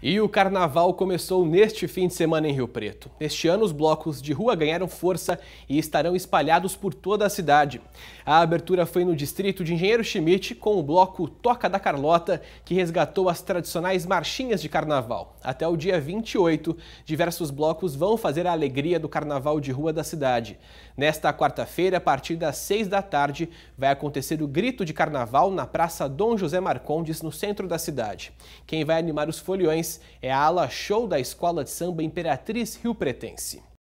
E o carnaval começou neste fim de semana em Rio Preto. Este ano, os blocos de rua ganharam força e estarão espalhados por toda a cidade. A abertura foi no distrito de Engenheiro Schmidt com o bloco Toca da Carlota, que resgatou as tradicionais marchinhas de carnaval. Até o dia 28, diversos blocos vão fazer a alegria do carnaval de rua da cidade. Nesta quarta-feira, a partir das 6 da tarde, vai acontecer o Grito de Carnaval na Praça Dom José Marcondes, no centro da cidade. Quem vai animar os foliões é a ala show da Escola de Samba Imperatriz Rio Pretense.